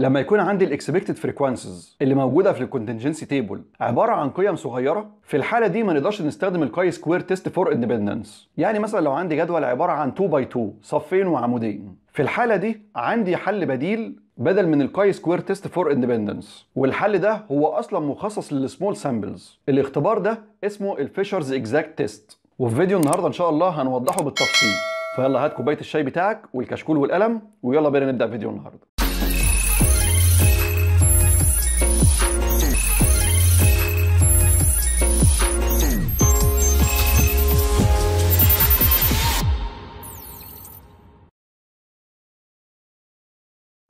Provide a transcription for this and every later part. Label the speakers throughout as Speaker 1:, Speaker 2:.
Speaker 1: لما يكون عندي الاكسبكتد فريكوانسز اللي موجوده في الكونتنجنسي تيبل عباره عن قيم صغيره في الحاله دي ما نقدرش نستخدم الكاي سكوير تيست فور اندبندنس يعني مثلا لو عندي جدول عباره عن 2 باي 2 صفين وعمودين في الحاله دي عندي حل بديل بدل من الكاي سكوير تيست فور اندبندنس والحل ده هو اصلا مخصص للسمول سامبلز الاختبار ده اسمه الفيشرز اكزاكت تيست وفي فيديو النهارده ان شاء الله هنوضحه بالتفصيل فيلا هات كوبايه الشاي بتاعك والكشكول والقلم ويلا بينا نبدا فيديو النهارده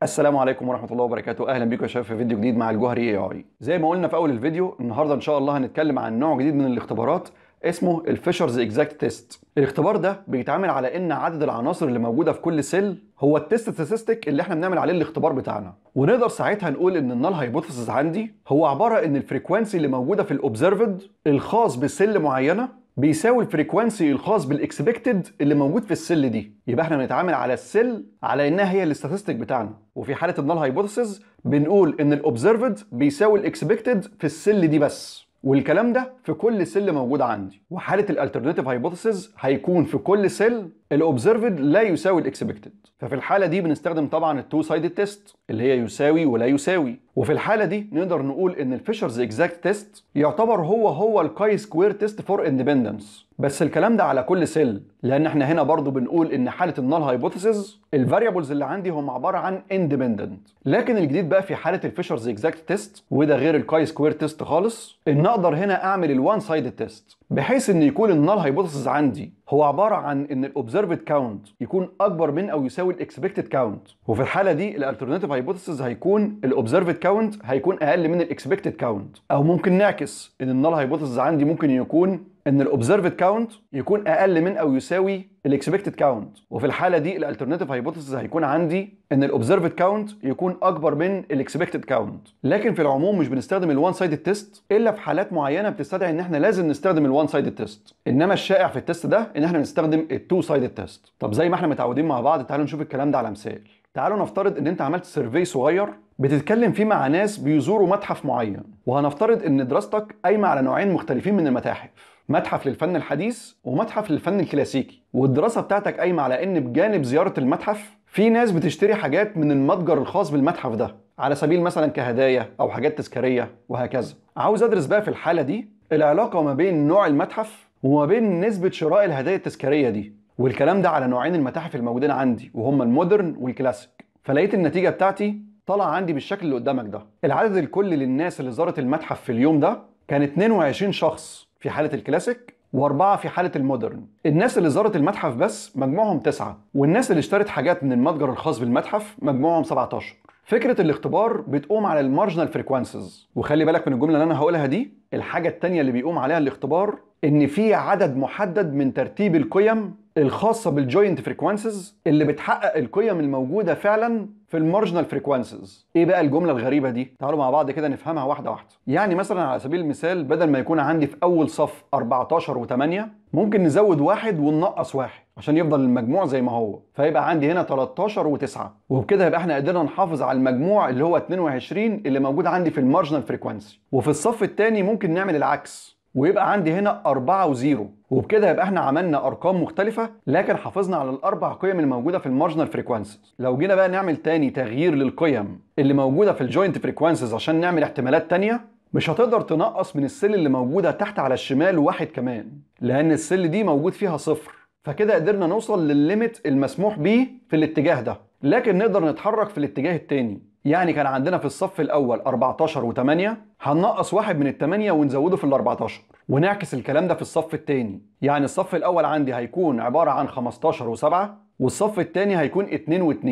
Speaker 1: السلام عليكم ورحمه الله وبركاته اهلا بكم يا شباب في فيديو جديد مع الجوهري اي اي زي ما قلنا في اول الفيديو النهارده ان شاء الله هنتكلم عن نوع جديد من الاختبارات اسمه الفيشرز اكزاكت تيست الاختبار ده بيتعامل على ان عدد العناصر اللي موجوده في كل سيل هو التيست ستاتستيك اللي احنا بنعمل عليه الاختبار بتاعنا ونقدر ساعتها نقول ان النال هايبوثيسز عندي هو عباره ان الفريكوانسي اللي موجوده في الاوبزرفد الخاص بسيل معينه بيساوي الفريكوانسي الخاص بالاكسبكتد اللي موجود في السل دي يبقى احنا بنتعامل على السل على انها هي الاستاتستيك بتاعنا وفي حاله النال هايبوثيسز بنقول ان الاوبزرفد بيساوي الاكسبكتد في السل دي بس والكلام ده في كل سل موجود عندي وحاله الالترناتيف هايبوثيسز هيكون في كل سل الاوبزرفد لا يساوي الاكسبكتد ففي الحاله دي بنستخدم طبعا التو سايد تيست اللي هي يساوي ولا يساوي وفي الحالة دي نقدر نقول ان الفيشرز اكزاكت تيست يعتبر هو هو الكاي سكوير تيست فور اندبندنس بس الكلام ده على كل سيل لان احنا هنا برضو بنقول ان حالة النال هايبوثيسز الفاريبلز اللي عندي هم عبارة عن اندبندنت لكن الجديد بقى في حالة الفيشرز اكزاكت تيست وده غير الكاي سكوير تيست خالص ان اقدر هنا اعمل الوان سايد تيست بحيث ان يكون النال هايبوثيسز عندي هو عبارة عن إن الأوبزرفد كاونت يكون أكبر من أو يساوي الإكسبكتد كاونت وفي الحالة دي الألترناتيف هايبوثيسز هيكون الأوبزرفد كاونت هيكون أقل من الإكسبكتد كاونت أو ممكن نعكس إن النال هايبوثيسز عندي ممكن يكون ان الاوبزرفد كاونت يكون اقل من او يساوي الاكسبكتد كاونت وفي الحاله دي الالترناتيف هايبوثيسز هيكون عندي ان الاوبزرفد كاونت يكون اكبر من الاكسبكتد كاونت لكن في العموم مش بنستخدم الوان سايد تيست الا في حالات معينه بتستدعي ان احنا لازم نستخدم الوان سايد تيست انما الشائع في التيست ده ان احنا بنستخدم التو سايد تيست طب زي ما احنا متعودين مع بعض تعالوا نشوف الكلام ده على مثال تعالوا نفترض ان انت عملت سيرفي صغير بتتكلم فيه مع ناس بيزوروا متحف معين وهنفترض ان دراستك قايمه على نوعين مختلفين من المتاحف متحف للفن الحديث ومتحف للفن الكلاسيكي والدراسة بتاعتك قايمة على ان بجانب زيارة المتحف في ناس بتشتري حاجات من المتجر الخاص بالمتحف ده على سبيل مثلا كهدايا او حاجات تذكارية وهكذا عاوز ادرس بقى في الحالة دي العلاقة ما بين نوع المتحف وما بين نسبة شراء الهدايا التذكارية دي والكلام ده على نوعين المتاحف الموجودين عندي وهما المودرن والكلاسيك فلقيت النتيجة بتاعتي طلع عندي بالشكل اللي قدامك ده العدد الكلي للناس اللي زارت المتحف في اليوم ده كان 22 شخص في حاله الكلاسيك واربعه في حاله المودرن الناس اللي زارت المتحف بس مجموعهم تسعة والناس اللي اشترت حاجات من المتجر الخاص بالمتحف مجموعهم 17 فكرة الاختبار بتقوم على المارجنال فريكوانسز وخلي بالك من الجملة اللي أنا هقولها دي الحاجة التانية اللي بيقوم عليها الاختبار ان في عدد محدد من ترتيب القيم الخاصه بالجوينت فريكوانسيز اللي بتحقق القيم الموجوده فعلا في المارجنال فريكوانسيز ايه بقى الجمله الغريبه دي تعالوا مع بعض كده نفهمها واحده واحده يعني مثلا على سبيل المثال بدل ما يكون عندي في اول صف 14 و8 ممكن نزود واحد وننقص واحد عشان يفضل المجموع زي ما هو فيبقى عندي هنا 13 و9 وبكده يبقى احنا قدرنا نحافظ على المجموع اللي هو 22 اللي موجود عندي في المارجنال فريكوانسي وفي الصف الثاني ممكن نعمل العكس ويبقى عندي هنا 4 و0 وبكده يبقى احنا عملنا ارقام مختلفه لكن حافظنا على الاربع قيم الموجوده في المارجنال فريكوانسز لو جينا بقى نعمل تاني تغيير للقيم اللي موجوده في الجوينت فريكوانسز عشان نعمل احتمالات تانيه مش هتقدر تنقص من السل اللي موجوده تحت على الشمال واحد كمان لان السل دي موجود فيها صفر فكده قدرنا نوصل للليميت المسموح بيه في الاتجاه ده لكن نقدر نتحرك في الاتجاه التاني يعني كان عندنا في الصف الاول 14 و8 هننقص واحد من ال8 ونزوده في ال 14 ونعكس الكلام ده في الصف الثاني يعني الصف الاول عندي هيكون عبارة عن 15 و7 والصف الثاني هيكون 2 و2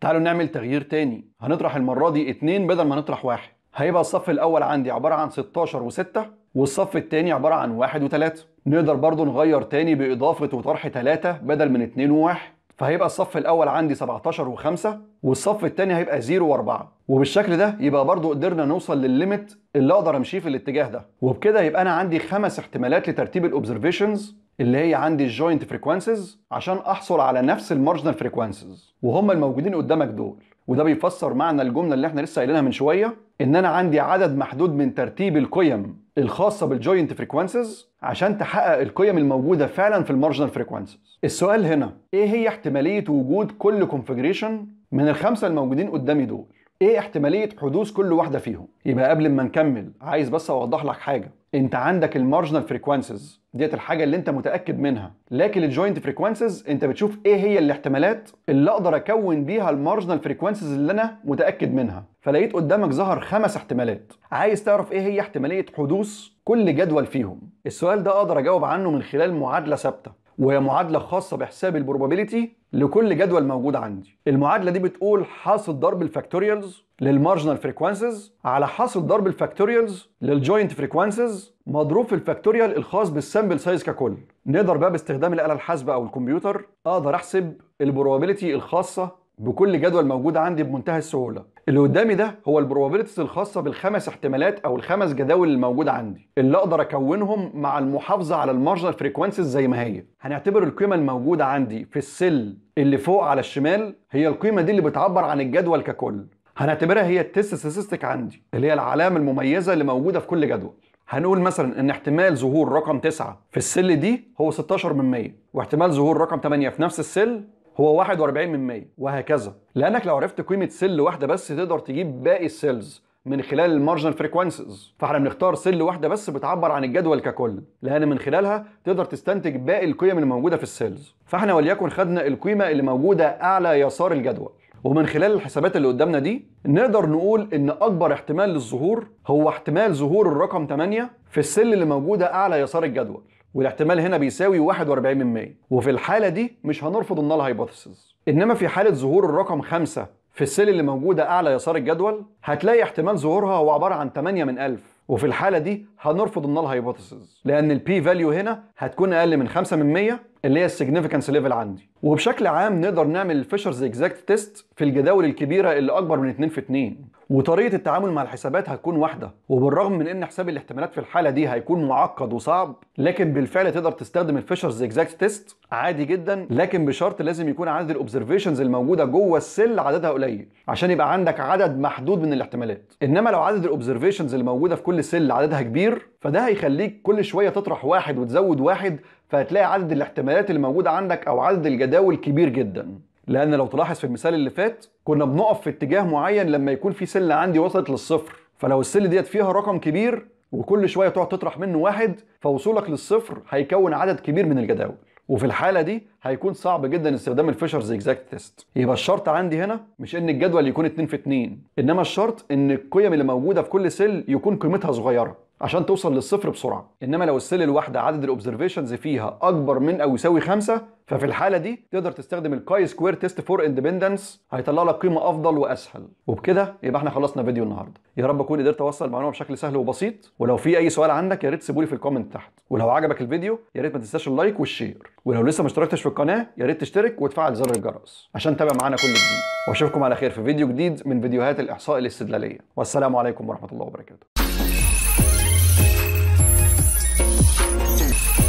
Speaker 1: تعالوا نعمل تغيير ثاني هنطرح المرة دي 2 بدل ما نطرح واحد هيبقى الصف الاول عندي عبارة عن 16 و6 والصف الثاني عبارة عن 1 و3 نقدر برضو نغير تاني بإضافة وطرح 3 بدل من 2 و1 فهيبقى الصف الاول عندي 17 و5 والصف الثاني هيبقى 0 و4 وبالشكل ده يبقى برضو قدرنا نوصل للليمت اللي اقدر امشيه في الاتجاه ده وبكده يبقى انا عندي خمس احتمالات لترتيب الاوبزرفيشنز اللي هي عندي الجوينت فريكوانسز عشان احصل على نفس المارجنال فريكوانسز وهم الموجودين قدامك دول وده بيفسر معنى الجمله اللي احنا لسه قايلينها من شويه ان انا عندي عدد محدود من ترتيب القيم الخاصه بالجوينت فريكوانسز عشان تحقق القيم الموجوده فعلا في المارجنال فريكوانسز السؤال هنا ايه هي احتماليه وجود كل كونفيجريشن من الخمسه الموجودين قدامي دول ايه احتماليه حدوث كل واحده فيهم يبقى قبل ما نكمل عايز بس اوضح لك حاجه انت عندك المارجنال فريكوانسز ديت الحاجه اللي انت متاكد منها لكن الجوينت فريكوانسز انت بتشوف ايه هي الاحتمالات اللي اقدر اكون بيها المارجنال فريكوانسز اللي انا متاكد منها فلقيت قدامك ظهر خمس احتمالات عايز تعرف ايه هي احتماليه حدوث كل جدول فيهم السؤال ده اقدر اجاوب عنه من خلال معادله ثابته وهي معادله خاصه بحساب البروبابيلتي لكل جدول موجود عندي المعادله دي بتقول حاصل ضرب الفاكتوريالز للمارجنال فريكوانسز على حاصل ضرب الفاكتوريالز للجوينت فريكوانسز مضروب في الفاكتوريال الخاص بالسامبل سايز ككل نقدر بقى باستخدام الاله الحاسبه او الكمبيوتر اقدر احسب البروبابيلتي الخاصه بكل جدول موجود عندي بمنتهى السهوله اللي قدامي ده هو البروبابيلتيز الخاصه بالخمس احتمالات او الخمس جداول الموجوده عندي اللي اقدر اكونهم مع المحافظه على المارجنال فريكوانسيز زي ما هي هنعتبر القيمه الموجوده عندي في السل اللي فوق على الشمال هي القيمه دي اللي بتعبر عن الجدول ككل هنعتبرها هي التست سيستيك عندي اللي هي العلامه المميزه اللي موجوده في كل جدول هنقول مثلا ان احتمال ظهور رقم 9 في السل دي هو 16 من 100 واحتمال ظهور رقم 8 في نفس السل هو 41 من 100 وهكذا لانك لو عرفت قيمه سل واحده بس تقدر تجيب باقي السيلز من خلال المارجنال فريكوانسيز فاحنا بنختار سيل واحده بس بتعبر عن الجدول ككل لان من خلالها تقدر تستنتج باقي القيم الموجوده في السيلز فاحنا وليكن خدنا القيمه اللي موجوده اعلى يسار الجدول ومن خلال الحسابات اللي قدامنا دي نقدر نقول ان اكبر احتمال للظهور هو احتمال ظهور الرقم 8 في السل اللي موجوده اعلى يسار الجدول والاحتمال هنا بيساوي 41% وفي الحالة دي مش هنرفض النال هايبوثيسز إنما في حالة ظهور الرقم 5 في السيل اللي موجودة أعلى يسار الجدول هتلاقي احتمال ظهورها هو عبارة عن 8 من 1000 وفي الحالة دي هنرفض النال هايبوثيسز لأن البي فاليو هنا هتكون أقل من 5 من 100 اللي هي السيجنيفيكانس ليفل عندي وبشكل عام نقدر نعمل الفيشرز اكزاكت تيست في الجداول الكبيره اللي اكبر من 2 في 2 وطريقه التعامل مع الحسابات هتكون واحده وبالرغم من ان حساب الاحتمالات في الحاله دي هيكون معقد وصعب لكن بالفعل تقدر تستخدم الفيشرز اكزاكت تيست عادي جدا لكن بشرط لازم يكون عدد الاوبزرفيشنز الموجوده جوه السل عددها قليل عشان يبقى عندك عدد محدود من الاحتمالات انما لو عدد الاوبزرفيشنز الموجوده في كل سل عددها كبير فده هيخليك كل شويه تطرح واحد وتزود واحد فهتلاقي عدد الاحتمالات الموجوده عندك او عدد الجداول كبير جدا لان لو تلاحظ في المثال اللي فات كنا بنقف في اتجاه معين لما يكون في سله عندي وصلت للصفر فلو السله ديت فيها رقم كبير وكل شويه تقعد تطرح منه واحد فوصولك للصفر هيكون عدد كبير من الجداول وفي الحاله دي هيكون صعب جدا استخدام الفيشرز اكزاكت تيست يبقى الشرط عندي هنا مش ان الجدول يكون 2 في 2 انما الشرط ان القيم اللي موجوده في كل سل يكون قيمتها صغيره عشان توصل للصفر بسرعه انما لو السيل الواحده عدد الاوبزرفيشنز فيها اكبر من او يساوي خمسة ففي الحاله دي تقدر تستخدم الكاي سكوير تيست فور اندبندنس هيطلع لك قيمه افضل واسهل وبكده يبقى احنا خلصنا فيديو النهارده يا رب اكون قدرت اوصل المعلومه بشكل سهل وبسيط ولو في اي سؤال عندك يا ريت تسيبه في الكومنت تحت ولو عجبك الفيديو يا ريت ما تنساش اللايك والشير ولو لسه ما اشتركتش في القناه يا ريت تشترك وتفعل زر الجرس عشان تتابع معانا كل جديد واشوفكم على خير في فيديو جديد من فيديوهات الاحصاء الاستدلاليه والسلام عليكم ورحمه الله وبركاته Peace.